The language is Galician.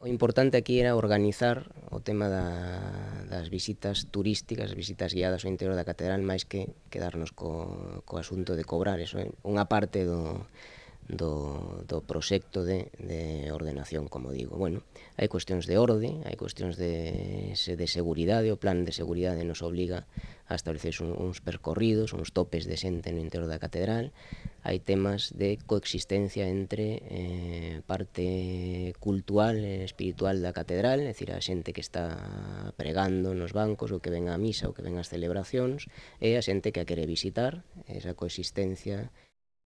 O importante aquí era organizar o tema da, das visitas turísticas, as visitas guiadas ao interior da catedral, máis que quedarnos co, co asunto de cobrar. Eso é unha parte do, do, do proxecto de, de ordenación, como digo. Bueno, hai cuestións de orde, hai cuestións de, de seguridade, o plan de seguridade nos obliga a establecer uns percorridos, uns topes de xente no interior da catedral, hai temas de coexistencia entre eh, parte cultural e espiritual da catedral, é dicir, a xente que está pregando nos bancos ou que ven á misa ou que ven ás celebracións, e a xente que a quere visitar, esa coexistencia